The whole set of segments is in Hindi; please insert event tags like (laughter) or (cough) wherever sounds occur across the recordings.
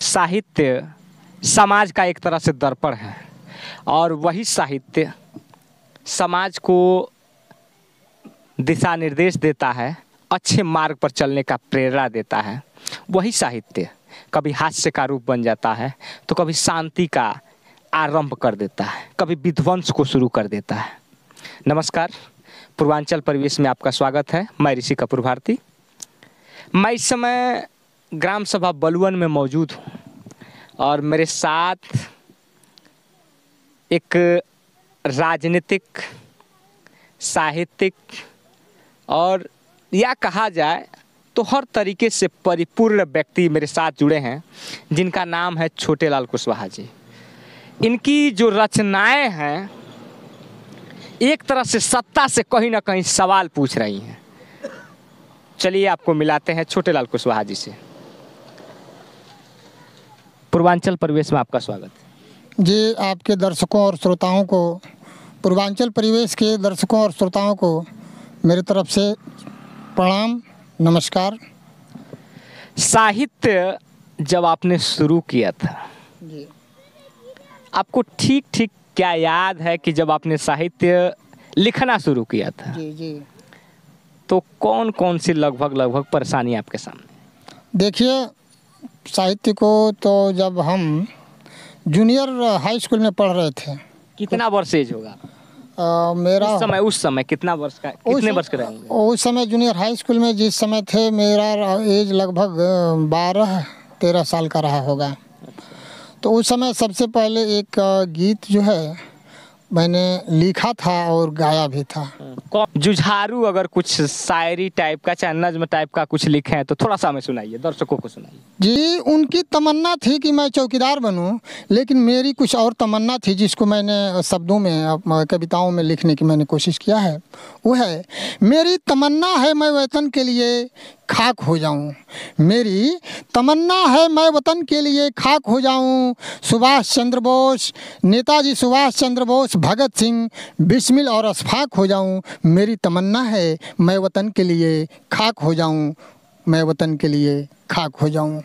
साहित्य समाज का एक तरह से दर्पण है और वही साहित्य समाज को दिशा निर्देश देता है अच्छे मार्ग पर चलने का प्रेरणा देता है वही साहित्य कभी हास्य का रूप बन जाता है तो कभी शांति का आरंभ कर देता है कभी विध्वंस को शुरू कर देता है नमस्कार पूर्वांचल परिवेश में आपका स्वागत है मैं ऋषि कपूर भारती मैं इस समय ग्राम सभा बलुवन में मौजूद हूँ और मेरे साथ एक राजनीतिक साहित्यिक और या कहा जाए तो हर तरीके से परिपूर्ण व्यक्ति मेरे साथ जुड़े हैं जिनका नाम है छोटे लाल कुशवाहा जी इनकी जो रचनाएं हैं एक तरह से सत्ता से कहीं ना कहीं सवाल पूछ रही हैं चलिए आपको मिलाते हैं छोटे लाल कुशवाहा जी से पूर्वांचल परिवेश में आपका स्वागत जी आपके दर्शकों और श्रोताओं को पूर्वांचल परिवेश के दर्शकों और श्रोताओं को मेरी तरफ से प्रणाम नमस्कार साहित्य जब आपने शुरू किया था जी आपको ठीक ठीक क्या याद है कि जब आपने साहित्य लिखना शुरू किया था जी जी तो कौन कौन सी लगभग लगभग परेशानी आपके सामने देखिए साहित्य को तो जब हम जूनियर हाई स्कूल में पढ़ रहे थे कितना वर्ष एज होगा आ, मेरा उस समय उस समय कितना वर्ष का कितने वर्ष का रहेंगे उस समय जूनियर हाई स्कूल में जिस समय थे मेरा एज लगभग बारह तेरह साल का रहा होगा अच्छा। तो उस समय सबसे पहले एक गीत जो है मैंने लिखा था और गाया भी था जुझारू अगर कुछ शायरी टाइप का चाहे नज्म टाइप का कुछ लिखे हैं तो थोड़ा सा हमें सुनाइए दर्शकों को सुनाइए जी उनकी तमन्ना थी कि मैं चौकीदार बनूं लेकिन मेरी कुछ और तमन्ना थी जिसको मैंने शब्दों में कविताओं में लिखने की मैंने कोशिश किया है वो है मेरी तमन्ना है मैं वतन के लिए खाक हो जाऊं मेरी तमन्ना है मैं वतन के लिए खाक हो जाऊं सुभाष चंद्र बोस नेताजी सुभाष चंद्र बोस भगत सिंह बिस्मिल और अशफाक हो जाऊं मेरी तमन्ना है मैं वतन के लिए खाक हो जाऊं मैं वतन के लिए खाक हो जाऊं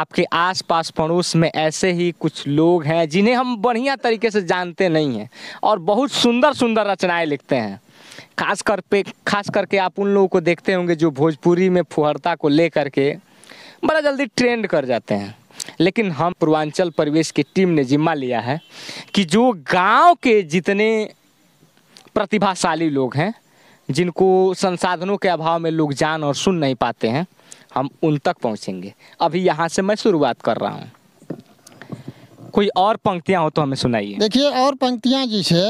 आपके आसपास पड़ोस में ऐसे ही कुछ लोग हैं जिन्हें हम बढ़िया तरीके से जानते नहीं हैं और बहुत सुंदर सुंदर रचनाएं लिखते हैं खास कर पे खास करके आप उन लोगों को देखते होंगे जो भोजपुरी में फुहरता को ले करके बड़ा जल्दी ट्रेंड कर जाते हैं लेकिन हम पूर्वांचल परिवेश की टीम ने जिम्मा लिया है कि जो गांव के जितने प्रतिभाशाली लोग हैं जिनको संसाधनों के अभाव में लोग जान और सुन नहीं पाते हैं हम उन तक पहुंचेंगे अभी यहाँ से मैं शुरुआत कर रहा हूँ कोई और पंक्तियाँ हो तो हमें सुनाइए देखिए और पंक्तियाँ जिसे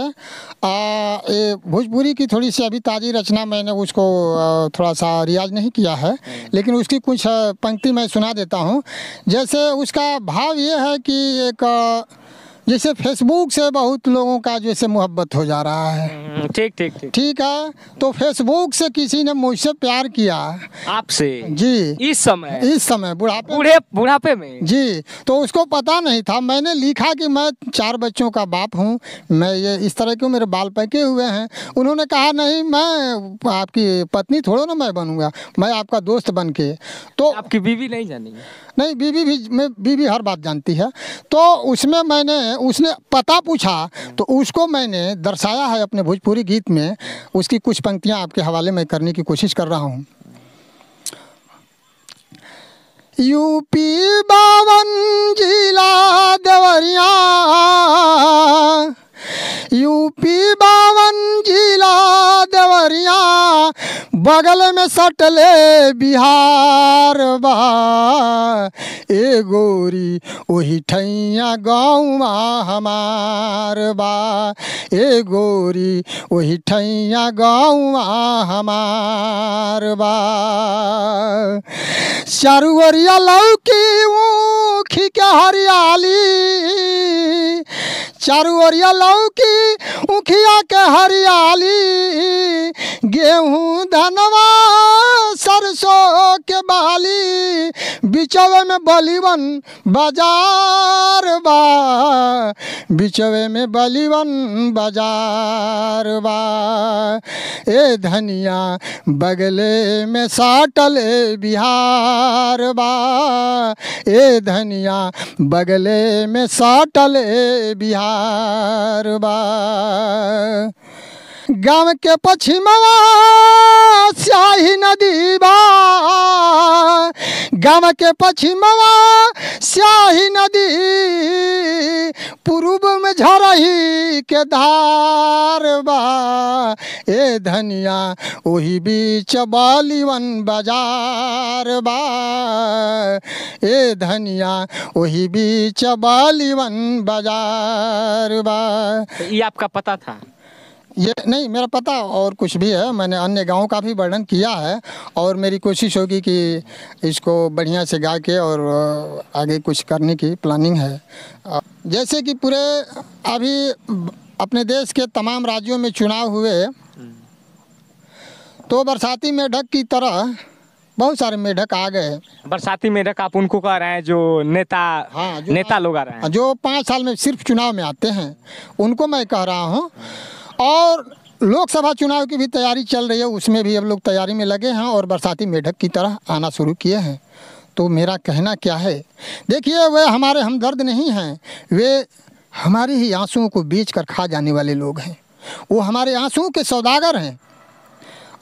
भोजपुरी की थोड़ी सी अभी ताज़ी रचना मैंने उसको थोड़ा सा रियाज नहीं किया है हम्म। लेकिन उसकी कुछ पंक्ति मैं सुना देता हूँ जैसे उसका भाव ये है कि एक जैसे फेसबुक से बहुत लोगों का जैसे मोहब्बत हो जा रहा है हम्म, ठीक ठीक ठीक है तो फेसबुक से किसी ने मुझसे प्यार किया आपसे जी इस समय इस समय बुढ़ापे बुढ़ापे में जी तो उसको पता नहीं था मैंने लिखा कि मैं चार बच्चों का बाप हूँ मैं ये इस तरह के मेरे बाल पैके हुए हैं उन्होंने कहा नहीं मैं आपकी पत्नी थोड़ा ना मैं बनूंगा मैं आपका दोस्त बन के तो आपकी बीवी नहीं जानी नहीं बीवी भी मैं बीवी हर बात जानती है तो उसमें मैंने उसने पता पूछा तो उसको मैंने दर्शाया है अपने भोजपुरी गीत में उसकी कुछ पंक्तियां आपके हवाले में करने की कोशिश कर रहा हूं यूपी बावन जिला देवरिया यूपी बगल में सटले बिहार बा गोरी वही ठैया गाँव हमार बा ए गोरी वही ठैया गाँव हमार बा चारू लौकी ऊखी के हरियाली चारू ओरिया लौकी उखिया के हरियाली गेहूँ धनवा सो के बाली बिचवे में बलिवन बाजार बा बिचवे में बलिवन बाजार बा ए धनिया बगले में साटल बिहार बा ए धनिया बगले में साटल बिहार बा गांव के पश्चिमवा नदी बा गांव के पश्चिमवा स्याही नदी पूर्व में झरही के धार बा ए धनिया ओही बीच बालीवन बाजार बा ए धनिया ओही बीच बालीवन बाजार बा तो ये आपका पता था ये नहीं मेरा पता और कुछ भी है मैंने अन्य गाँव का भी वर्णन किया है और मेरी कोशिश होगी कि इसको बढ़िया से गा के और आगे कुछ करने की प्लानिंग है जैसे कि पूरे अभी अपने देश के तमाम राज्यों में चुनाव हुए तो बरसाती मेढक की तरह बहुत सारे मेढक आ गए बरसाती मेढक आप उनको कह रहे हैं जो नेता हाँ जो नेता लोग आ रहे हैं जो पाँच साल में सिर्फ चुनाव में आते हैं उनको मैं कह रहा हूँ और लोकसभा चुनाव की भी तैयारी चल रही है उसमें भी हम लोग तैयारी में लगे हैं और बरसाती मेढक की तरह आना शुरू किए हैं तो मेरा कहना क्या है देखिए वे हमारे हमदर्द नहीं हैं वे हमारे ही आंसुओं को बेच कर खा जाने वाले लोग हैं वो हमारे आंसुओं के सौदागर हैं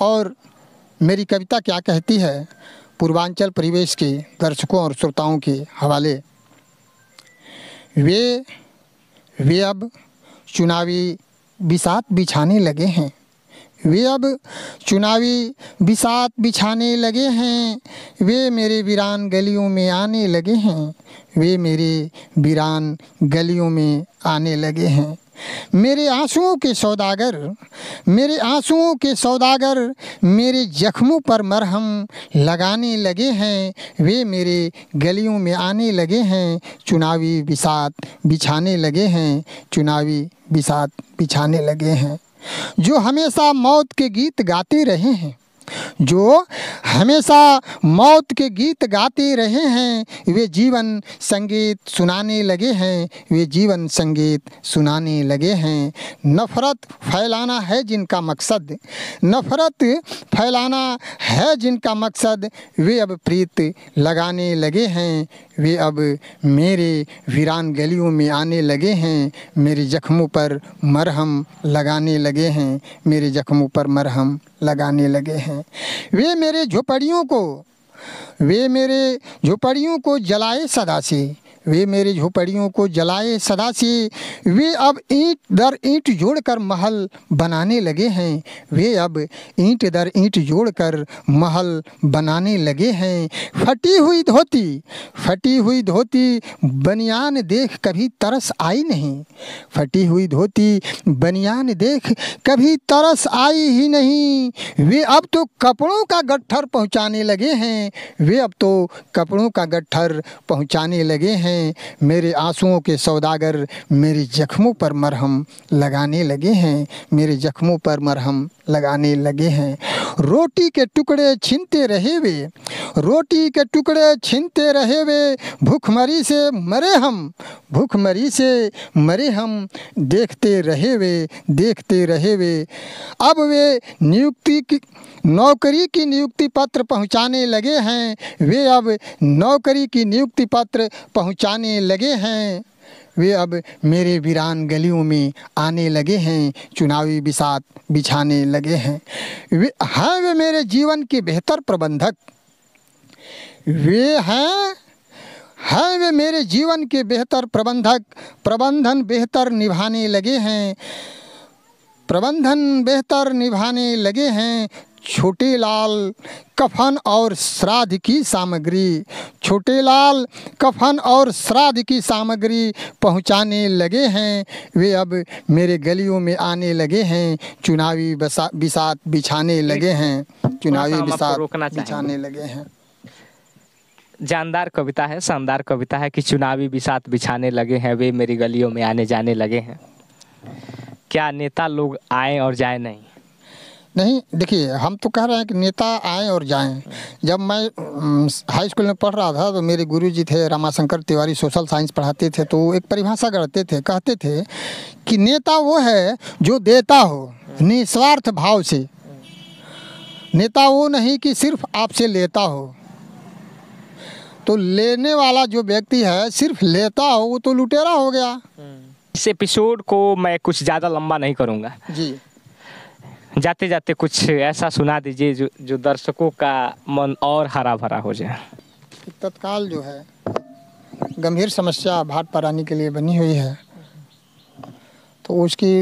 और मेरी कविता क्या कहती है पूर्वांचल परिवेश के दर्शकों और श्रोताओं के हवाले वे वे अब चुनावी बिसात बिछाने लगे हैं वे अब चुनावी बिसात बिछाने लगे हैं वे मेरे वीरान गलियों में आने लगे हैं वे मेरे वीरान गलियों में आने लगे हैं मेरे आंसुओं के सौदागर मेरे आंसुओं के सौदागर मेरे जख्मों पर मरहम लगाने लगे हैं वे मेरे गलियों में आने लगे हैं चुनावी बिसात बिछाने लगे हैं चुनावी बिसात बिछाने लगे हैं जो हमेशा मौत के गीत गाते रहे हैं जो हमेशा मौत के गीत गाते रहे हैं वे जीवन संगीत सुनाने लगे हैं वे जीवन संगीत सुनाने लगे हैं नफ़रत फैलाना है जिनका मकसद नफ़रत फैलाना है जिनका मकसद वे अब प्रीत लगाने लगे हैं वे अब मेरे वीरान गलियों में आने लगे हैं मेरे जख्मों पर मरहम लगाने लगे हैं मेरे जख्मों पर मरहम लगाने लगे हैं वे मेरे झोपड़ियों को वे मेरे झोपड़ियों को जलाए सदा से वे मेरे झोपड़ियों को जलाए सदा से वे अब ईंट दर ईंट जोड़कर महल बनाने लगे हैं वे अब ईंट दर ईंट जोड़कर महल बनाने लगे हैं फटी हुई धोती फटी हुई धोती बनियान देख कभी तरस आई नहीं फटी हुई धोती बनियान देख कभी तरस आई ही नहीं वे अब तो कपड़ों का गट्ठर पहुंचाने लगे हैं वे अब तो कपड़ों का गट्ठर पहुंचाने लगे हैं हैं मेरे आंसुओं के सौदागर मेरे जख्मों पर मरहम लगाने लगे हैं मेरे जख्मों पर मरहम लगाने लगे हैं रोटी के टुकड़े छीनते रहे वे रोटी के टुकड़े छीनते रहे वे भूखमरी से मरे हम भूखमरी से मरे हम देखते रहे वे देखते रहे वे अब वे नियुक्ति की नौकरी की नियुक्ति पत्र पहुंचाने लगे हैं वे अब नौकरी की नियुक्ति पत्र पहुंचाने लगे हैं वे अब मेरे वीरान गलियों में आने लगे हैं चुनावी बिसात बिछाने लगे हैं वे हैं वे मेरे जीवन के बेहतर प्रबंधक वे हैं हैं वे मेरे जीवन के बेहतर प्रबंधक प्रबंधन बेहतर निभाने लगे हैं प्रबंधन बेहतर निभाने लगे हैं छोटे लाल कफन और श्राद्ध की सामग्री छोटे लाल कफन और श्राद्ध की सामग्री पहुंचाने लगे हैं वे अब मेरे गलियों में आने लगे हैं चुनावी बिसात बिछाने लगे हैं चुनावी बिसात बिछाने लगे हैं जानदार कविता है शानदार कविता है कि चुनावी बिसात बिछाने लगे हैं वे मेरी गलियों में आने जाने लगे हैं क्या नेता लोग आए और जाए नहीं नहीं देखिए हम तो कह रहे हैं कि नेता आए और जाएं जब मैं हाई स्कूल में पढ़ रहा था तो मेरे गुरुजी थे रामाशंकर तिवारी सोशल साइंस पढ़ाते थे तो एक परिभाषा करते थे कहते थे कि नेता वो है जो देता हो निस्वार्थ भाव से नेता वो नहीं कि सिर्फ आपसे लेता हो तो लेने वाला जो व्यक्ति है सिर्फ लेता हो वो तो लुटेरा हो गया इस एपिसोड को मैं कुछ ज़्यादा लंबा नहीं करूँगा जी जाते जाते कुछ ऐसा सुना दीजिए जो जो दर्शकों का मन और हरा भरा हो जाए तत्काल जो है गंभीर समस्या भाट परानी के लिए बनी हुई है तो उसकी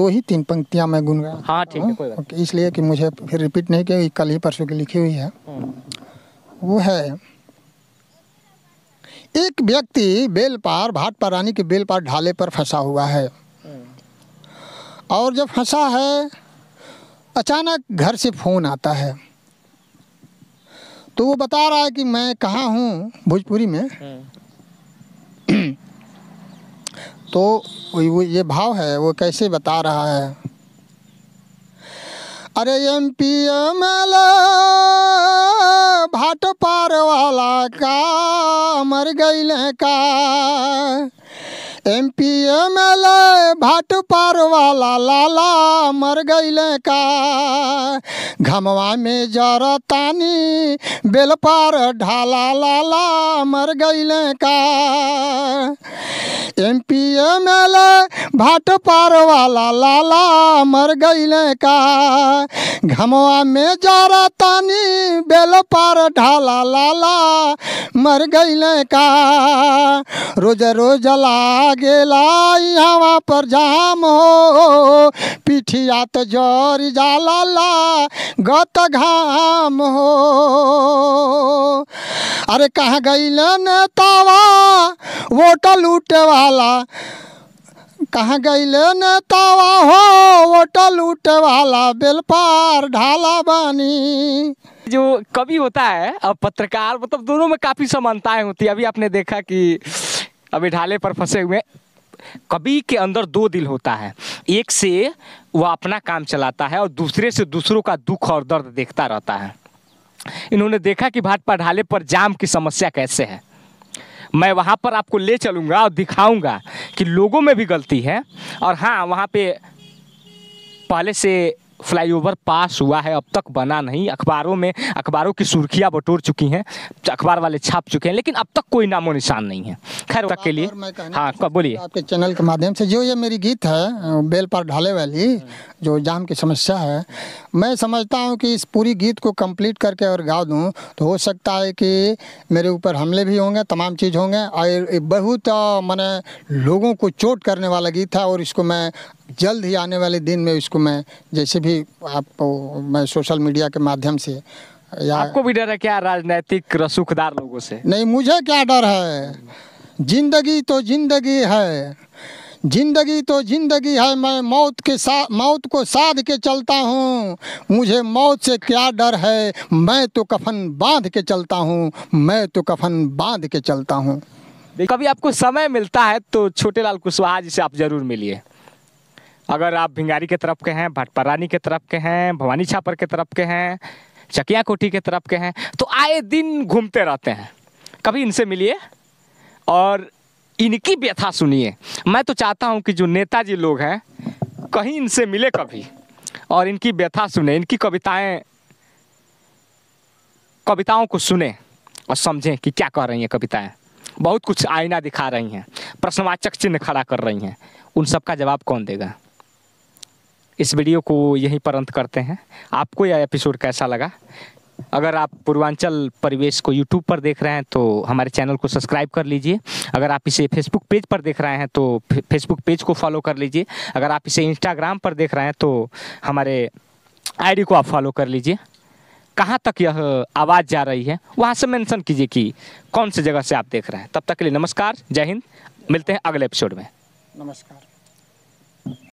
दो ही तीन पंक्तियां मैं गुनगा हाँ ठीक है इसलिए कि मुझे फिर रिपीट नहीं किया कल ही परसों की लिखी हुई है वो है एक व्यक्ति बेलपार भाट परानी के बेलपार ढाले पर फंसा हुआ है और जब हंसा है अचानक घर से फ़ोन आता है तो वो बता रहा है कि मैं कहाँ हूँ भोजपुरी में (clears throat) तो वो ये भाव है वो कैसे बता रहा है अरे M P M L Bhatpar वाला का मर गई का M P M L A Bhatpar वाला लाला मर गैल का घमवा में जर तानी बेलपार ढाला लाला मर गैल का M P M L A Bhatpar वाला लाला मर गैल का घमवा में जर तानी बेलपार ढाला लाला मर गैल का रोज रोज ला लागेला यहाँ पर जाम हो पिठिया तो जर जाला गत घाम हो अरे कहाँ गईल नेतावा वोट लूटे वाला कहाँ गईले नेतावा हो वोट लूटे वाला बेलपार ढाला बानी जो कवि होता है अब पत्रकार मतलब दोनों में काफ़ी समानताएं होती है अभी आपने देखा कि अभी ढाले पर फंसे हुए कवि के अंदर दो दिल होता है एक से वह अपना काम चलाता है और दूसरे से दूसरों का दुख और दर्द देखता रहता है इन्होंने देखा कि भाजपा ढाले पर जाम की समस्या कैसे है मैं वहाँ पर आपको ले चलूँगा और दिखाऊँगा कि लोगों में भी गलती है और हाँ वहाँ पे पहले से फ्लाईओवर पास हुआ है अब तक बना नहीं अखबारों में अखबारों की सुर्खियां बटोर चुकी हैं अखबार वाले छाप चुके हैं लेकिन अब तक कोई नामो निशान नहीं है खैर तक के लिए हाँ बोलिए आपके चैनल के माध्यम से जो ये मेरी गीत है बेल पर ढाले वाली जो जाम की समस्या है मैं समझता हूँ कि इस पूरी गीत को कम्प्लीट करके अगर गा दूँ तो हो सकता है कि मेरे ऊपर हमले भी होंगे तमाम चीज़ होंगे और बहुत मैंने लोगों को चोट करने वाला गीत है और इसको मैं जल्द ही आने वाले दिन में इसको मैं जैसे भी आपको मैं सोशल मीडिया के माध्यम से या आपको भी डर है क्या राजनीतिक रसूखदार लोगों से नहीं मुझे क्या डर है जिंदगी तो जिंदगी है जिंदगी तो जिंदगी है मैं मौत के साथ मौत को साध के चलता हूँ मुझे मौत से क्या डर है मैं तो कफन बांध के चलता हूँ मैं तो कफन बांध के चलता हूँ कभी आपको समय मिलता है तो छोटे लाल कुशवाहा जी से आप जरूर मिलिए अगर आप भिंगारी के तरफ के हैं भटपरानी के तरफ के हैं भवानी छापर के तरफ के हैं चकिया कोठी के तरफ के हैं तो आए दिन घूमते रहते हैं कभी इनसे मिलिए और इनकी व्यथा सुनिए मैं तो चाहता हूँ कि जो नेताजी लोग हैं कहीं इनसे मिले कभी और इनकी व्यथा सुने इनकी कविताएं कविताओं को सुने और समझें कि क्या कह रही हैं कविताएं बहुत कुछ आईना दिखा रही हैं प्रश्नवाचक चिन्ह खड़ा कर रही हैं उन सबका जवाब कौन देगा इस वीडियो को यहीं पर अंत करते हैं आपको यह एपिसोड कैसा लगा अगर आप पूर्वांचल परिवेश को यूट्यूब पर देख रहे हैं तो हमारे चैनल को सब्सक्राइब कर लीजिए अगर आप इसे फेसबुक पेज पर देख रहे हैं तो फेसबुक पेज को फॉलो कर लीजिए अगर आप इसे इंस्टाग्राम पर देख रहे हैं तो हमारे आईडी को आप फॉलो कर लीजिए कहाँ तक यह आवाज़ जा रही है वहाँ से मैंसन कीजिए कि कौन से जगह से आप देख रहे हैं तब तक के लिए नमस्कार जय हिंद मिलते हैं अगले एपिसोड में नमस्कार